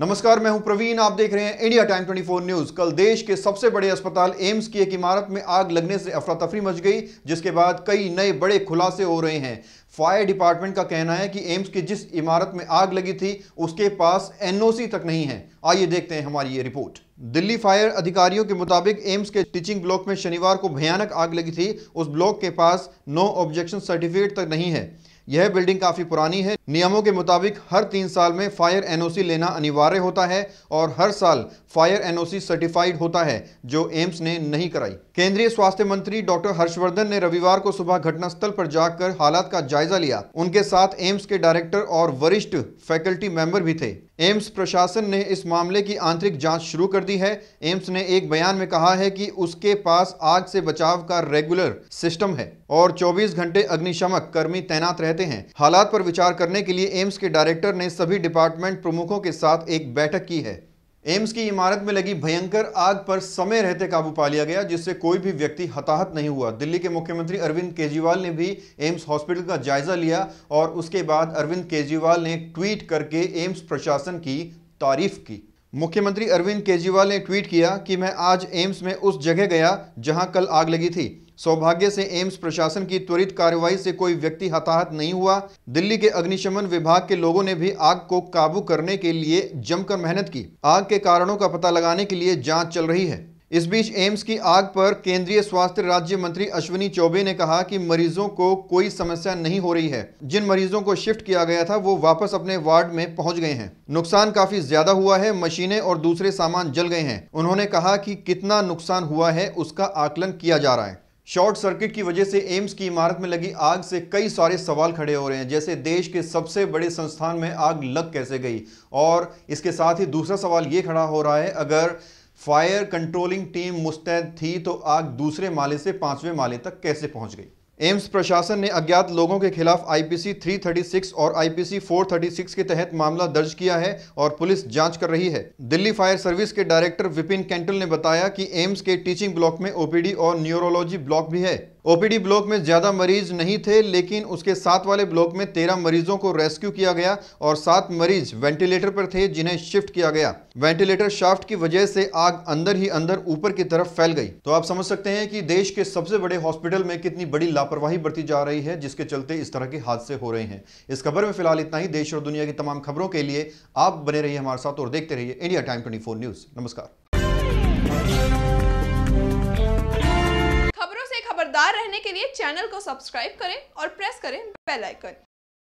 नमस्कार मैं हूं प्रवीण आप देख रहे हैं इंडिया टाइम 24 न्यूज कल देश के सबसे बड़े अस्पताल एम्स की एक इमारत में आग लगने से अफरा तफरी मच गई जिसके बाद कई नए बड़े खुलासे हो रहे हैं फायर डिपार्टमेंट का कहना है कि एम्स की जिस इमारत में आग लगी थी उसके पास एनओसी तक नहीं है आइए देखते हैं हमारी ये रिपोर्ट दिल्ली फायर अधिकारियों के मुताबिक एम्स के टीचिंग ब्लॉक में शनिवार को भयानक आग लगी थी उस ब्लॉक के पास नो ऑब्जेक्शन सर्टिफिकेट तक नहीं है यह बिल्डिंग काफ़ी पुरानी है नियमों के मुताबिक हर तीन साल में फायर एनओसी लेना अनिवार्य होता है और हर साल फायर एनओसी सर्टिफाइड होता है जो एम्स ने नहीं कराई केंद्रीय स्वास्थ्य मंत्री डॉक्टर हर्षवर्धन ने रविवार को सुबह घटनास्थल पर जाकर हालात का जायजा लिया उनके साथ एम्स के डायरेक्टर और वरिष्ठ फैकल्टी मेंबर भी थे एम्स प्रशासन ने इस मामले की आंतरिक जांच शुरू कर दी है एम्स ने एक बयान में कहा है कि उसके पास आग से बचाव का रेगुलर सिस्टम है और 24 घंटे अग्निशमक कर्मी तैनात रहते रहते हैं हालात पर विचार करने के लिए एम्स के डायरेक्टर ने सभी डिपार्टमेंट प्रमुखों के साथ एक बैठक की है एम्स की इमारत में लगी भयंकर आग पर समय रहते काबू पा लिया गया जिससे कोई भी व्यक्ति हताहत नहीं हुआ दिल्ली के मुख्यमंत्री अरविंद केजरीवाल ने भी एम्स हॉस्पिटल का जायजा लिया और उसके बाद अरविंद केजरीवाल ने ट्वीट करके एम्स प्रशासन की तारीफ की मुख्यमंत्री अरविंद केजरीवाल ने ट्वीट किया कि मैं आज एम्स में उस जगह गया जहां कल आग लगी थी सौभाग्य से एम्स प्रशासन की त्वरित कार्रवाई से कोई व्यक्ति हताहत नहीं हुआ दिल्ली के अग्निशमन विभाग के लोगों ने भी आग को काबू करने के लिए जमकर मेहनत की आग के कारणों का पता लगाने के लिए जाँच चल रही है इस बीच एम्स की आग पर केंद्रीय स्वास्थ्य राज्य मंत्री अश्विनी चौबे ने कहा कि मरीजों को कोई समस्या नहीं हो रही है जिन मरीजों को शिफ्ट किया गया था वो वापस अपने वार्ड में पहुंच गए हैं नुकसान काफी ज्यादा हुआ है मशीनें और दूसरे सामान जल गए हैं उन्होंने कहा कि कितना नुकसान हुआ है उसका आकलन किया जा रहा है शॉर्ट सर्किट की वजह से एम्स की इमारत में लगी आग से कई सारे सवाल खड़े हो रहे हैं जैसे देश के सबसे बड़े संस्थान में आग लग कैसे गई और इसके साथ ही दूसरा सवाल ये खड़ा हो रहा है अगर फायर कंट्रोलिंग टीम मुस्तैद थी तो आग दूसरे माले से पांचवें माले तक कैसे पहुंच गई एम्स प्रशासन ने अज्ञात लोगों के खिलाफ आईपीसी 336 और आईपीसी 436 के तहत मामला दर्ज किया है और पुलिस जांच कर रही है दिल्ली फायर सर्विस के डायरेक्टर विपिन कैंटल ने बताया कि एम्स के टीचिंग ब्लॉक में ओपीडी और न्यूरोलॉजी ब्लॉक भी है ओपीडी ब्लॉक में ज़्यादा मरीज नहीं थे लेकिन उसके साथ वाले ब्लॉक में तेरह मरीजों को रेस्क्यू किया गया और सात मरीज वेंटिलेटर पर थे जिन्हें शिफ्ट किया गया वेंटिलेटर शाफ्ट की वजह से आग अंदर ही अंदर ऊपर की तरफ फैल गई तो आप समझ सकते हैं कि देश के सबसे बड़े हॉस्पिटल में कितनी बड़ी लापरवाही बरती जा रही है जिसके चलते इस तरह के हादसे हो रहे हैं इस खबर में फिलहाल इतना ही देश और दुनिया की तमाम खबरों के लिए आप बने रहिए हमारे साथ और देखते रहिए इंडिया टाइम ट्वेंटी न्यूज़ नमस्कार करने के लिए चैनल को सब्सक्राइब करें और प्रेस करें बेल आइकन